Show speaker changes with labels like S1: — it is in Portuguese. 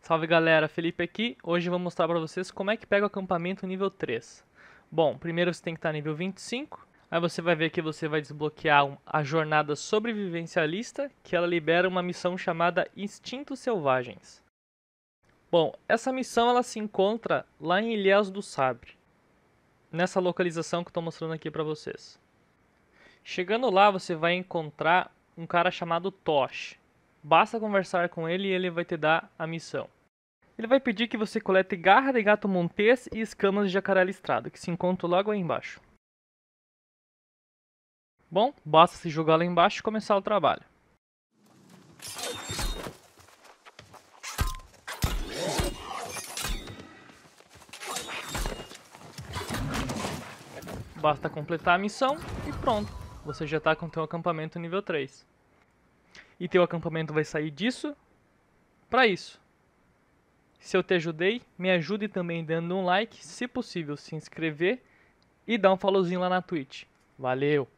S1: Salve galera, Felipe aqui. Hoje eu vou mostrar para vocês como é que pega o acampamento nível 3. Bom, primeiro você tem que estar nível 25. Aí você vai ver que você vai desbloquear a jornada sobrevivencialista, que ela libera uma missão chamada Instintos Selvagens. Bom, essa missão ela se encontra lá em Ilhéus do Sabre, nessa localização que eu estou mostrando aqui para vocês. Chegando lá, você vai encontrar um cara chamado Tosh. Basta conversar com ele e ele vai te dar a missão. Ele vai pedir que você colete garra de gato montês e escamas de jacaré listrado, que se encontram logo aí embaixo. Bom, basta se jogar lá embaixo e começar o trabalho. Basta completar a missão e pronto, você já está com seu acampamento nível 3. E teu acampamento vai sair disso para isso. Se eu te ajudei, me ajude também dando um like, se possível se inscrever e dar um followzinho lá na Twitch. Valeu!